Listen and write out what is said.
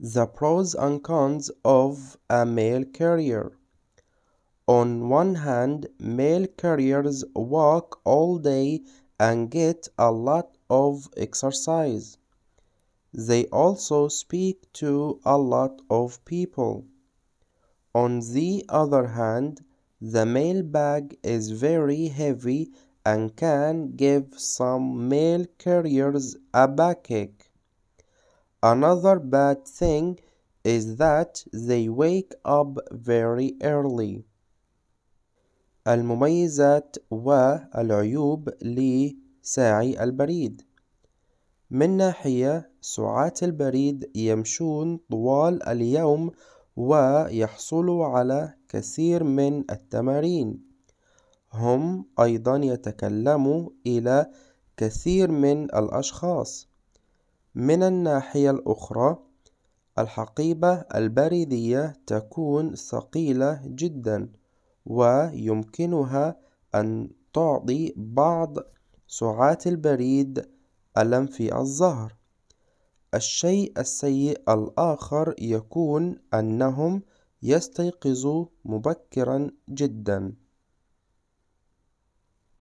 The pros and cons of a mail carrier. On one hand, mail carriers walk all day and get a lot of exercise. They also speak to a lot of people. On the other hand, the mail bag is very heavy and can give some mail carriers a backache. Another bad thing is that they wake up very early. المميزات والعيوب لساعي البريد من ناحية سعاة البريد يمشون طوال اليوم ويحصلوا على كثير من التمارين هم أيضا يتكلموا إلى كثير من الأشخاص من الناحية الأخرى الحقيبة البريدية تكون ثقيلة جدا ويمكنها أن تعطي بعض سعات البريد ألم في الظهر الشيء السيء الآخر يكون أنهم يستيقظوا مبكرا جدا